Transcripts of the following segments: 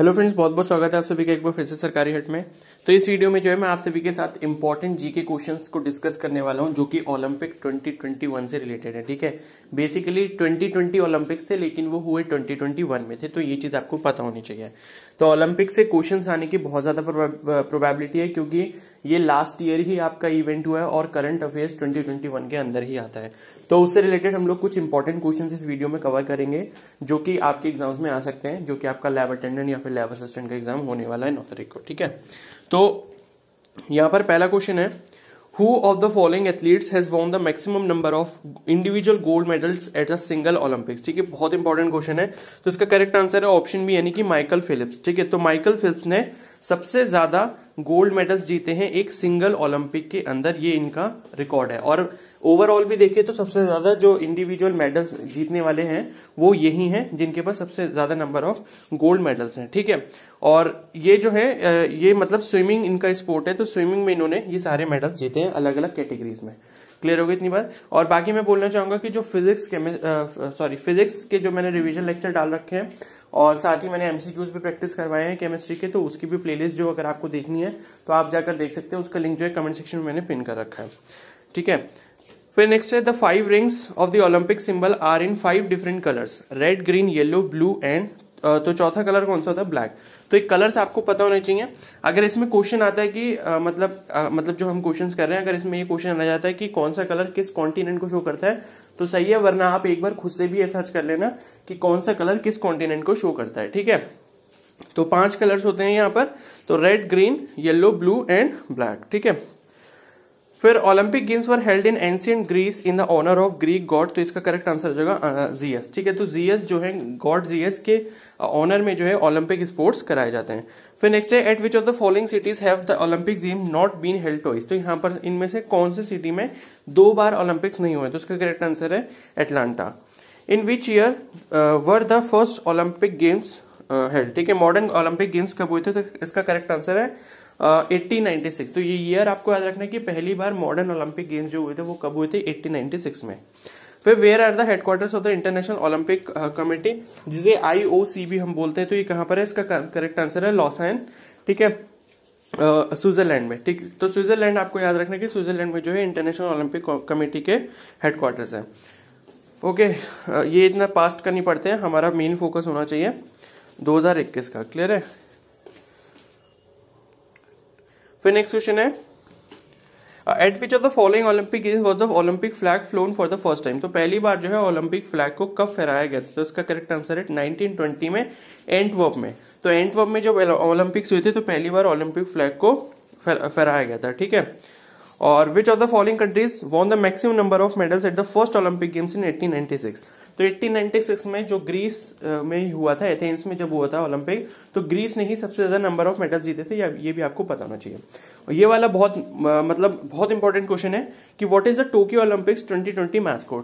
Hello friends बहुत बहुत स्वागत है आप सभी का एक बार फिर से सरकारी हट में तो इस वीडियो में जो है मैं आप सभी के साथ इंपॉर्टेंट जीके क्वेश्चंस को डिस्कस करने वाला हूं जो कि ओलंपिक 2021 से रिलेटेड है ठीक है बेसिकली 2020 ओलंपिक्स थे लेकिन वो हुए 2021 में थे तो ये चीज आपको पता होनी चाहिए तो ओलंपिक से क्वेश्चन आने की बहुत ज्यादा प्रोबेबिलिटी है क्योंकि ये लास्ट ईयर ही आपका इवेंट हुआ है और करंट अफेयर्स 2021 के अंदर ही आता है तो उससे रिलेटेड हम लोग कुछ इंपॉर्टेंट क्वेश्चन इस वीडियो में कवर करेंगे जो कि आपके एग्जाम्स में आ सकते हैं जो कि आपका लैब अटेंडेंट या फिर लैब असिस्टेंट का एग्जाम होने वाला है नौ तारीख को ठीक है तो यहां पर पहला क्वेश्चन है Who of the following athletes has won the maximum number of individual gold medals at a single Olympics? ठीक है बहुत इंपॉर्टेंट क्वेश्चन है तो इसका करेक्ट आंसर है ऑप्शन बी यानी कि माइकल फिलिप्स ठीक है तो माइकल फिलिप्स ने सबसे ज्यादा गोल्ड मेडल्स जीते हैं एक सिंगल ओलंपिक के अंदर ये इनका रिकॉर्ड है और ओवरऑल भी देखें तो सबसे ज्यादा जो इंडिविजुअल मेडल्स जीतने वाले हैं वो यही हैं जिनके पास सबसे ज्यादा नंबर ऑफ गोल्ड मेडल्स हैं ठीक है और ये जो है ये मतलब स्विमिंग इनका स्पोर्ट है तो स्विमिंग में इन्होंने ये सारे मेडल्स जीते हैं अलग अलग कैटेगरीज में क्लियर हो गई इतनी बात और बाकी मैं बोलना चाहूंगा कि जो फिजिक्स के सॉरी फिजिक्स के जो मैंने रिविजन लेक्चर डाल रखे हैं और साथ ही मैंने एमसीक्यूज भी प्रैक्टिस करवाए हैं केमिस्ट्री के तो उसकी भी प्लेलिस्ट जो अगर आपको देखनी है तो आप जाकर देख सकते हैं उसका लिंक जो है कमेंट सेक्शन में मैंने पिन कर रखा है ठीक है फिर नेक्स्ट है the five rings of the Olympic symbol are in five different colours red green yellow blue and तो चौथा कलर कौन सा था ब्लैक तो एक कलर्स आपको पता होने चाहिए अगर इसमें क्वेश्चन आता है कि आ, मतलब आ, मतलब जो हम क्वेश्चन कर रहे हैं अगर इसमें ये क्वेश्चन आ जाता है कि कौन सा कलर किस कॉन्टिनेंट को शो करता है तो सही है वरना आप एक बार खुद से भी ये सर्च कर लेना कि कौन सा कलर किस कॉन्टिनेंट को शो करता है ठीक है तो पांच कलर्स होते हैं यहाँ पर तो red green yellow blue and black ठीक है फिर Olympic games were held in ancient Greece in the honour of Greek god तो इसका करेक्ट आंसर हो जाएगा जीएस ठीक है तो जीएस जो है गॉड जीएस के ऑनर में जो है ओलंपिक स्पोर्ट्स कराए जाते हैं फिर नेक्स्ट है at which of the following cities have the Olympic game not been held twice तो यहाँ पर इनमें से कौन सी सिटी में दो बार ओलंपिक्स नहीं हुए तो इसका करेक्ट आंसर है Atlanta in which year were the first Olympic games held ठीक है मॉडर्न ओलंपिक गेम्स कब हुए थे तो इसका करेक्ट आंसर है 1896 uh, तो ये ईयर आपको याद रखना है कि पहली बार मॉडर्न ओलंपिक गेम्स जो हुए थे वो कब हुए थे 1896 में फिर where are the headquarters of the international Olympic committee जिसे आईओसी भी हम बोलते हैं तो ये कहां पर है इसका करेक्ट आंसर है लॉसैन ठीक है स्विट्जरलैंड uh, में ठीक तो स्विट्जरलैंड आपको याद रखना कि स्विट्जरलैंड में जो है इंटरनेशनल ओलंपिक कमेटी के हेडक्वार्टर्स है ओके ये इतना पास्ट का नहीं पड़ते हैं हमारा मेन फोकस होना चाहिए 2021 का क्लियर है फिर नेक्स्ट क्वेश्चन है at which of the following Olympic games was the Olympic flag flown for the first time तो पहली बार जो है ओलंपिक फ्लैग को कब फहराया गया था तो इसका करेक्ट आंसर है 1920 में एंटवर्प में तो एंटवर्प में जब ओलंपिक्स हुए थे तो पहली बार ओलंपिक फ्लैग को फहराया गया था ठीक है और which of the following countries won the maximum number of medals at the first Olympic games in eighteen तो 1896 में जो ग्रीस uh, में हुआ था एथेंस में जब हुआ था ओलंपिक तो ग्रीस ने ही सबसे ज्यादा नंबर ऑफ मेडल जीते थे ये भी आपको पता होना चाहिए और ये वाला बहुत मतलब बहुत इंपॉर्टेंट क्वेश्चन है कि what is the Tokyo Olympics 2020 twenty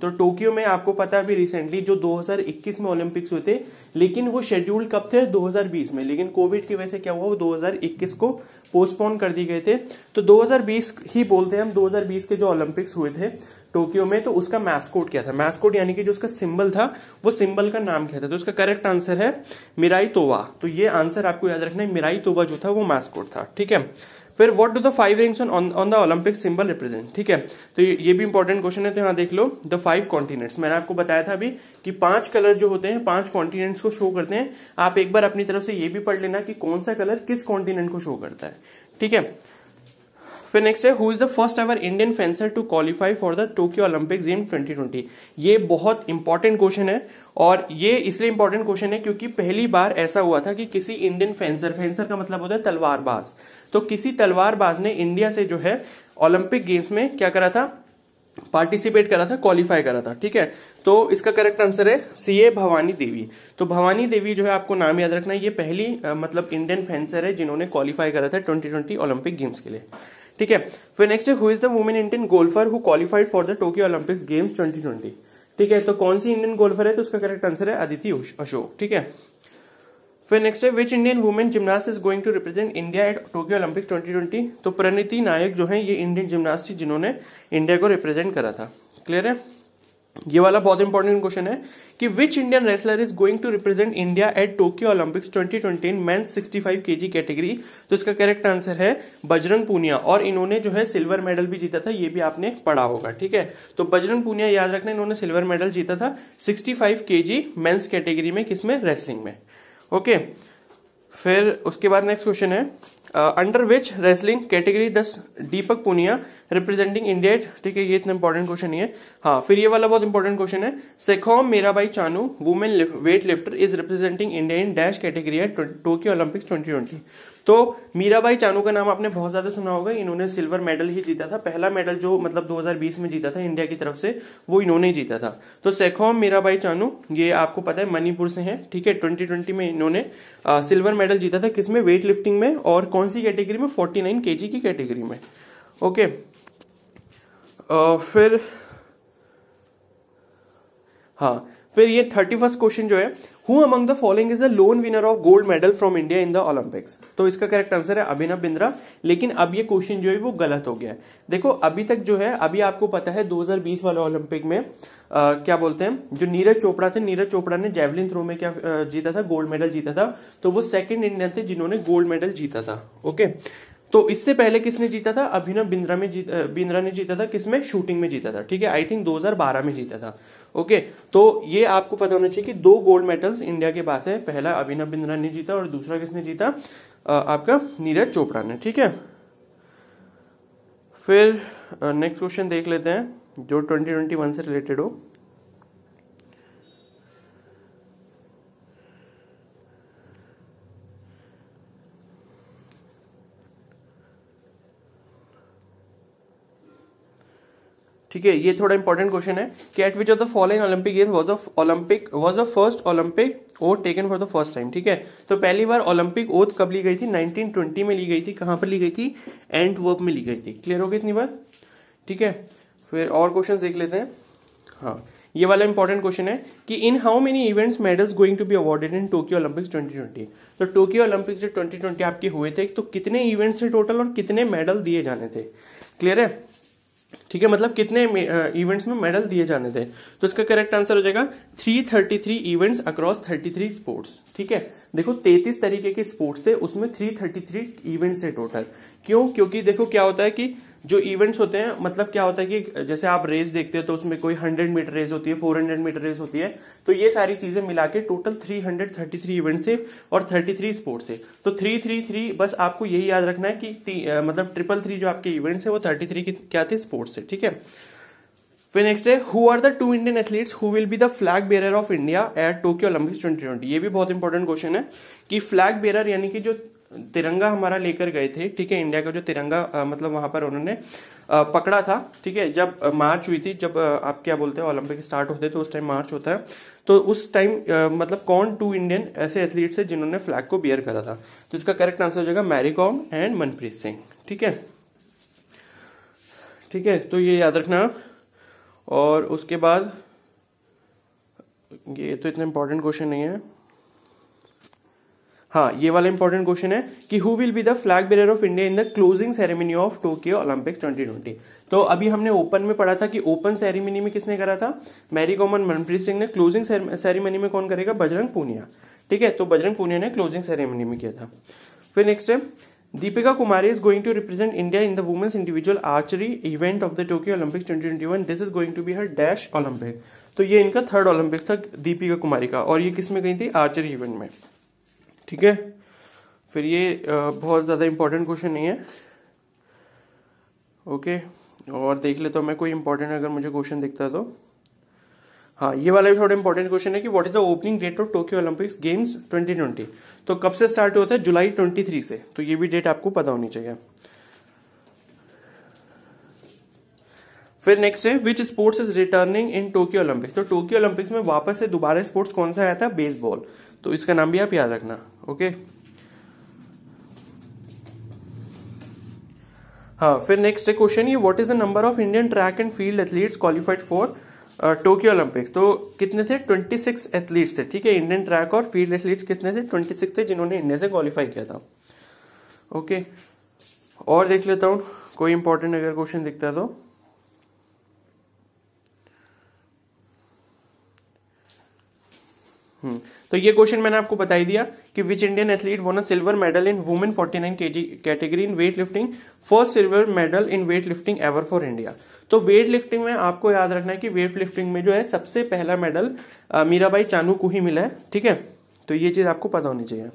तो टोक्यो में आपको पता है अभी रिसेंटली जो 2021 में ओलंपिक्स हुए थे लेकिन वो शेड्यूल्ड कब थे 2020 में लेकिन कोविड की वजह से क्या हुआ वो 2021 को पोस्टपोन कर दिए गए थे तो 2020 ही बोलते हैं हम 2020 के जो ओलंपिक्स हुए थे टोक्यो में तो उसका मैस्कोट क्या था मैस्कोट यानी कि जो उसका सिंबल था वो सिंबल का नाम क्या था तो उसका करेक्ट आंसर है मिराई तोवा तो ये आंसर आपको याद रखना है मिराई तोवा जो था वो मैस्कोट था ठीक है फिर what do the five rings on on the Olympic symbol represent ठीक है तो ये भी इंपॉर्टेंट क्वेश्चन है तो यहाँ देख लो द फाइव कॉन्टिनेंट्स मैंने आपको बताया था अभी कि पांच कलर जो होते हैं पांच कॉन्टिनेंट्स को शो करते हैं आप एक बार अपनी तरफ से ये भी पढ़ लेना कि कौन सा कलर किस कॉन्टिनेंट को शो करता है ठीक है फिर नेक्स्ट है who is the first ever Indian fencer to qualify for the Tokyo Olympic game 2020 ये बहुत इंपॉर्टेंट क्वेश्चन है और ये इसलिए इंपॉर्टेंट क्वेश्चन है क्योंकि पहली बार ऐसा हुआ था कि किसी इंडियन फेंसर फेंसर का मतलब होता है तलवारबाज तो किसी तलवारबाज ने इंडिया से जो है ओलंपिक गेम्स में क्या करा था पार्टिसिपेट करा था क्वालिफाई करा था ठीक है तो इसका करेक्ट आंसर है सी ए भवानी देवी तो भवानी देवी जो है आपको नाम याद रखना ये पहली आ, मतलब इंडियन फेंसर है जिन्होंने क्वालिफाई करा था 2020 ओलंपिक गेम्स के लिए ठीक है फिर नेक्स्ट है who is the women Indian golfer who qualified for the Tokyo Olympics games 2020 ठीक है तो कौन सी इंडियन गोल्फर है तो उसका करेक्ट आंसर है अदिति अशोक ठीक है फिर नेक्स्ट है which Indian women gymnast is going to represent India at Tokyo Olympics 2020 तो प्रणीति नायक जो है ये इंडियन जिमनास्ट जिन्होंने इंडिया को रिप्रेजेंट करा था क्लियर है ये वाला बहुत इंपॉर्टेंट क्वेश्चन है कि which Indian wrestler is going to represent India at Tokyo Olympics 2020 in five 65 KG category तो इसका करेक्ट आंसर है बजरंग पूनिया और इन्होंने जो है सिल्वर मेडल भी जीता था ये भी आपने पढ़ा होगा ठीक है तो बजरंग पूनिया याद रखना इन्होंने सिल्वर मेडल जीता था sixty five G men's category में किसमें रेसलिंग में ओके फिर उसके बाद नेक्स्ट क्वेश्चन है under which wrestling category does Deepak Punia representing India ठीक है ये इतना इंपॉर्टेंट क्वेश्चन नहीं है हाँ फिर ये वाला बहुत इंपॉर्टेंट क्वेश्चन है Saikhom Mirabai Chanu women weight lifter is representing India in dash category है टोक्यो ओलंपिक्स 2020 तो मीराबाई चानू का नाम आपने बहुत ज्यादा सुना होगा इन्होंने सिल्वर मेडल ही जीता था पहला मेडल जो मतलब 2020 में जीता था इंडिया की तरफ से वो इन्होंने ही जीता था तो सेखोम मीराबाई चानू ये आपको पता है मणिपुर से है ठीक है ट्वेंटी में इन्होंने सिल्वर uh, मेडल जीता था किसमें वेट लिफ्टिंग में और कौन कौन सी कैटेगरी में फोर्टी नाइन के की कैटेगरी में ओके uh, फिर हाँ फिर ये थर्टी फर्स्ट क्वेश्चन जो है who among the following is a lone winner of gold medal from India in the Olympics तो इसका करेक्ट आंसर है अभिनव बिंद्रा लेकिन अब ये क्वेश्चन जो है वो गलत हो गया है देखो अभी तक जो है अभी आपको पता है 2020 वाले ओलंपिक में आ, क्या बोलते हैं जो नीरज चोपड़ा थे नीरज चोपड़ा ने जेवलिन थ्रो में क्या जीता था गोल्ड मेडल जीता था तो वो सेकंड इंडियन थे जिन्होंने गोल्ड मेडल जीता था ओके तो इससे पहले किसने जीता था अभिनव बिंद्रा में जीत बिंद्रा ने जीता था किसमें शूटिंग में जीता था ठीक है आई थिंक 2012 में जीता था ओके तो ये आपको पता होना चाहिए कि दो गोल्ड मेडल्स इंडिया के पास है पहला अभिनव बिंद्रा ने जीता और दूसरा किसने जीता आपका नीरज चोपड़ा ने ठीक है फिर नेक्स्ट क्वेश्चन देख लेते हैं जो ट्वेंटी से रिलेटेड हो ठीक है ये थोड़ा इंपॉर्टेंट क्वेश्चन है कि at which of the following Olympic games was a Olympic was a first Olympic oath taken for the first time ठीक है तो पहली बार ओलंपिक ओथ कब ली गई थी 1920 में ली गई थी कहां पर ली गई थी एंड में ली गई थी क्लियर हो गई इतनी बात ठीक है फिर और क्वेश्चन देख लेते हैं हाँ ये वाला इंपॉर्टेंट क्वेश्चन है कि in how many events medals going to be awarded in Tokyo Olympics 2020 तो टोक्यो ओलंपिक्स जो 2020 आपके हुए थे तो कितने इवेंट्स थे टोटल और कितने मेडल दिए जाने थे क्लियर है ठीक है मतलब कितने इवेंट्स में मेडल दिए जाने थे तो इसका करेक्ट आंसर हो जाएगा 333 इवेंट्स अक्रॉस 33 स्पोर्ट्स ठीक है देखो 33 तरीके के स्पोर्ट्स थे उसमें 333 इवेंट्स थे टोटल क्यों क्योंकि देखो क्या होता है कि जो इवेंट्स होते हैं मतलब क्या होता है कि जैसे आप रेस देखते हैं तो उसमें कोई 100 मीटर रेस होती है 400 मीटर रेस होती है तो ये सारी चीजें मिला के टोटल 333 इवेंट्स थर्टी और 33 स्पोर्ट्स थे तो 333 बस आपको यही याद रखना है कि मतलब ट्रिपल थ्री जो आपके इवेंट्स है वो 33 थ्री क्या थे स्पोर्ट्स थे ठीक है फिर नेक्स्ट है who are the two Indian athletes who will be the flag bearer of India at Tokyo Olympics 2020 ये भी बहुत इंपॉर्टेंट क्वेश्चन है कि फ्लैग बेरर यानी कि जो तिरंगा हमारा लेकर गए थे ठीक है इंडिया का जो तिरंगा आ, मतलब वहां पर उन्होंने पकड़ा था ठीक है जब आ, मार्च हुई थी जब आप क्या बोलते हैं ओलंपिक स्टार्ट होते तो उस टाइम मार्च होता है तो उस टाइम मतलब कौन टू इंडियन ऐसे एथलीट्स है जिन्होंने फ्लैग को बियर करा था तो इसका करेक्ट आंसर हो जाएगा मैरी कॉम एंड मनप्रीत सिंह ठीक है ठीक है तो ये याद रखना और उसके बाद ये तो इतना इंपॉर्टेंट क्वेश्चन नहीं है हाँ ये वाला इंपॉर्टेंट क्वेश्चन है कि who will be the flag bearer of India in the closing ceremony of Tokyo Olympics 2020 तो अभी हमने ओपन में पढ़ा था कि ओपन सेरेमनी में किसने करा था मैरी कॉमन मनप्रीत सिंह ने क्लोजिंग सेरेमनी में कौन करेगा बजरंग पूनिया ठीक है तो बजरंग पूनिया ने क्लोजिंग सेरेमनी में किया था फिर नेक्स्ट है Deepika Kumari is going to represent India in the women's individual archery event of the Tokyo Olympics 2021. This is going to be her dash Olympic तो ये इनका थर्ड ओलंपिक्स था दीपिका कुमारी का और ये किस में गई थी आर्चरी इवेंट में ठीक है फिर ये बहुत ज़्यादा इम्पोर्टेंट क्वेश्चन नहीं है ओके और देख लेता तो मैं कोई इंपॉर्टेंट अगर मुझे क्वेश्चन दिखता है तो हाँ ये वाला भी थोड़ा इंपॉर्टेंट क्वेश्चन है कि what is the opening date of Tokyo Olympics games 2020 तो कब से स्टार्ट होता है जुलाई 23 से तो ये भी डेट आपको पता होनी चाहिए फिर नेक्स्ट है which sports is returning in Tokyo Olympics तो टोक्यो ओलंपिक्स में वापस से दोबारा स्पोर्ट्स कौन सा आया था बेसबॉल तो इसका नाम भी आप याद रखना ओके हाँ फिर नेक्स्ट क्वेश्चन ये what is the number of Indian track and field athletes qualified for Tokyo Olympics तो कितने थे 26 एथलीट्स थे ठीक है इंडियन ट्रैक और फील्ड एथलीट्स कितने थे 26 थे जिन्होंने इंडिया से क्वालिफाई किया था ओके okay. और देख लेता हूँ कोई इंपॉर्टेंट अगर क्वेश्चन दिखता है तो हम्म। तो ये क्वेश्चन मैंने आपको बताई दिया कि which Indian athlete won a silver medal in women 49 nine category in weight lifting first silver medal in weight lifting ever for India तो वेट लिफ्टिंग में आपको याद रखना है कि वेट लिफ्टिंग में जो है सबसे पहला मेडल मीराबाई चानू को ही मिला है ठीक है तो ये चीज आपको पता होनी चाहिए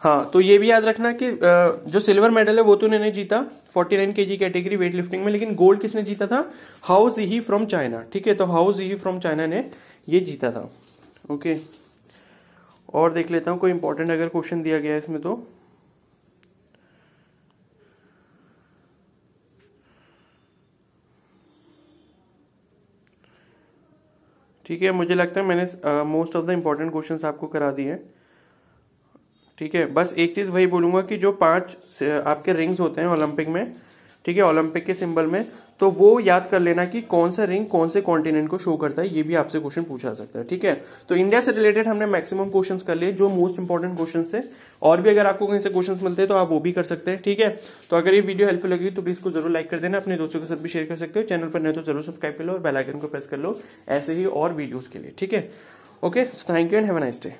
हाँ तो ये भी याद रखना कि जो सिल्वर मेडल है वो तो उन्होंने जीता 49 जी कैटेगरी वेट लिफ्टिंग में लेकिन गोल्ड किसने जीता था हाउस ही फ्रॉम चाइना ठीक है तो हाउ ही फ्रॉम चाइना ने ये जीता था ओके और देख लेता हूं कोई इंपॉर्टेंट अगर क्वेश्चन दिया गया है इसमें तो ठीक है मुझे लगता है मैंने most of the important questions आपको करा दिए हैं ठीक है बस एक चीज़ वही बोलूंगा कि जो पांच आपके रिंग्स होते हैं ओलंपिक में ठीक है ओलंपिक के सिंबल में तो वो याद कर लेना कि कौन सा रिंग कौन से कॉन्टिनेंट को शो करता है ये भी आपसे क्वेश्चन पूछा सकता है ठीक है तो इंडिया से रिलेटेड हमने मैक्सिमम क्वेश्चंस कर लिए जो मोस्ट इंपॉर्टेंट क्वेश्चन थे और भी अगर आपको कहीं से क्वेश्चंस मिलते हैं तो आप वो भी कर सकते हैं ठीक है तो अगर ये वीडियो हेल्पफुल लगी तो प्लीज को जरूर लाइक कर देना अपने दोस्तों के साथ भी शेयर कर सकते हो चैनल पर नहीं तो जरूर सब्सक्राइब कर लो और बेलाइकन को प्रेस कर लो ऐसे ही और वीडियोज के लिए ठीक है okay thank you and have nice day